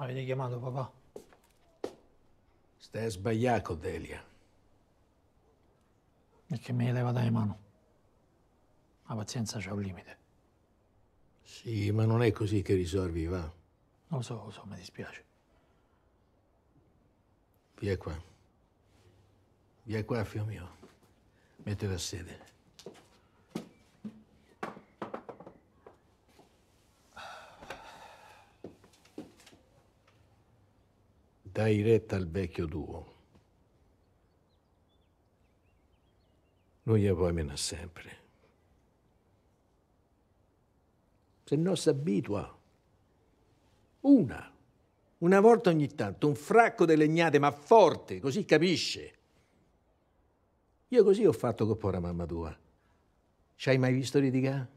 Avete chiamato papà? Stai sbagliato, Delia. E che me leva dalle mano. La pazienza c'ha un limite. Sì, ma non è così che risolvi, va. Lo so, lo so, mi dispiace. Via qua. Via qua, figlio mio. Mettete a sede. dai retta al vecchio duo. Noi poi meno sempre. Se no si abitua. Una. Una volta ogni tanto, un fracco di legnate, ma forte, così capisce. Io così ho fatto con pora mamma tua. Ci hai mai visto litigare?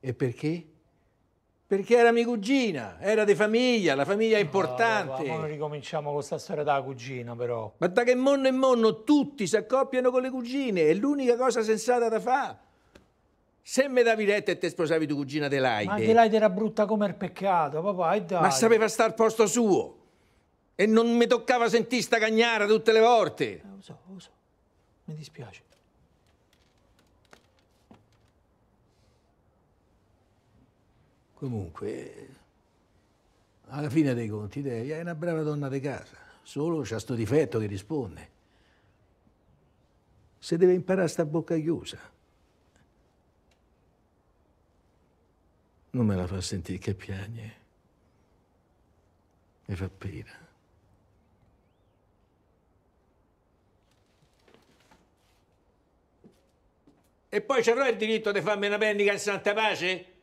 E perché? Perché era mia cugina, era di famiglia, la famiglia è importante. Ma no, no, ricominciamo con questa storia della cugina, però. Ma da che monno e monno tutti si accoppiano con le cugine, è l'unica cosa sensata da fare. Se mi davi retta e te sposavi tua cugina Adelaide. Ma Adelaide era brutta come il peccato, papà, e dai. Ma sapeva stare al posto suo. E non mi toccava sentire sta cagnara tutte le volte. Eh, lo so, lo so. Mi dispiace. Comunque, alla fine dei conti, Delia è una brava donna di casa, solo c'ha sto difetto che risponde. Se deve imparare sta bocca chiusa. Non me la fa sentire che piagne. Mi fa pena. E poi ci avrò il diritto di farmi una pennica in santa pace?